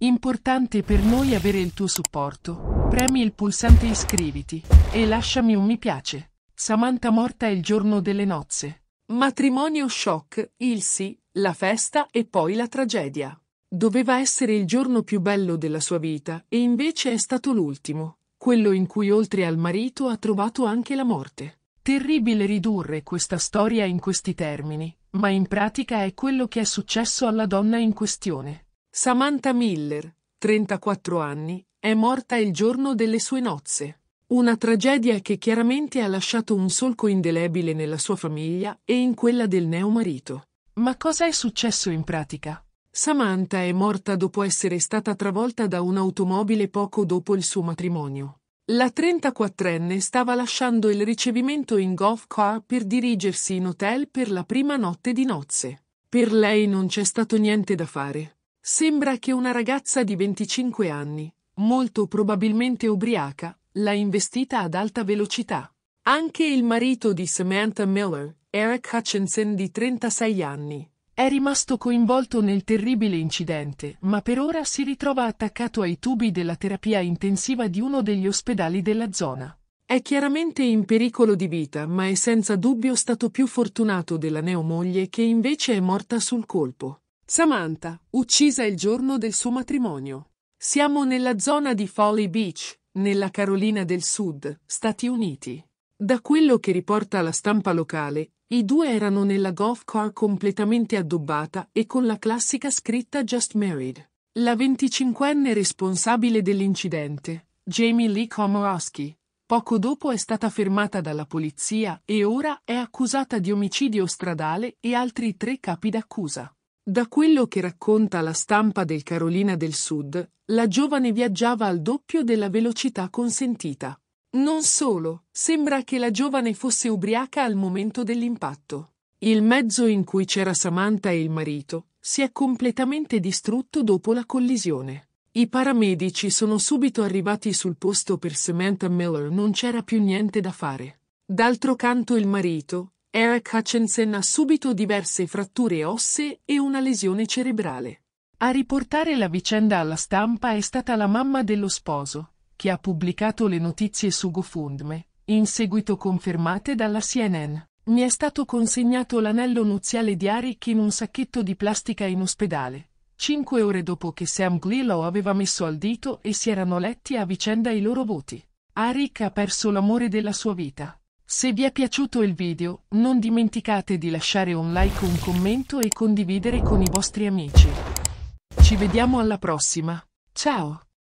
Importante per noi avere il tuo supporto. Premi il pulsante iscriviti e lasciami un mi piace. Samantha morta il giorno delle nozze. Matrimonio shock, il sì, la festa e poi la tragedia. Doveva essere il giorno più bello della sua vita e invece è stato l'ultimo, quello in cui oltre al marito ha trovato anche la morte. Terribile ridurre questa storia in questi termini, ma in pratica è quello che è successo alla donna in questione. Samantha Miller, 34 anni, è morta il giorno delle sue nozze. Una tragedia che chiaramente ha lasciato un solco indelebile nella sua famiglia e in quella del neo marito. Ma cosa è successo in pratica? Samantha è morta dopo essere stata travolta da un'automobile poco dopo il suo matrimonio. La 34enne stava lasciando il ricevimento in golf car per dirigersi in hotel per la prima notte di nozze. Per lei non c'è stato niente da fare. Sembra che una ragazza di 25 anni, molto probabilmente ubriaca, l'ha investita ad alta velocità. Anche il marito di Samantha Miller, Eric Hutchinson di 36 anni, è rimasto coinvolto nel terribile incidente, ma per ora si ritrova attaccato ai tubi della terapia intensiva di uno degli ospedali della zona. È chiaramente in pericolo di vita, ma è senza dubbio stato più fortunato della neomoglie che invece è morta sul colpo. Samantha, uccisa il giorno del suo matrimonio. Siamo nella zona di Folly Beach, nella Carolina del Sud, Stati Uniti. Da quello che riporta la stampa locale, i due erano nella golf car completamente addobbata e con la classica scritta Just Married. La 25enne responsabile dell'incidente, Jamie Lee Komorowski, poco dopo è stata fermata dalla polizia e ora è accusata di omicidio stradale e altri tre capi d'accusa. Da quello che racconta la stampa del Carolina del Sud, la giovane viaggiava al doppio della velocità consentita. Non solo, sembra che la giovane fosse ubriaca al momento dell'impatto. Il mezzo in cui c'era Samantha e il marito si è completamente distrutto dopo la collisione. I paramedici sono subito arrivati sul posto per Samantha Miller, non c'era più niente da fare. D'altro canto il marito, Eric Hutchinson ha subito diverse fratture ossee e una lesione cerebrale. A riportare la vicenda alla stampa è stata la mamma dello sposo, che ha pubblicato le notizie su GoFundMe, in seguito confermate dalla CNN. Mi è stato consegnato l'anello nuziale di Eric in un sacchetto di plastica in ospedale, cinque ore dopo che Sam Glee lo aveva messo al dito e si erano letti a vicenda i loro voti. Eric ha perso l'amore della sua vita. Se vi è piaciuto il video, non dimenticate di lasciare un like un commento e condividere con i vostri amici. Ci vediamo alla prossima. Ciao!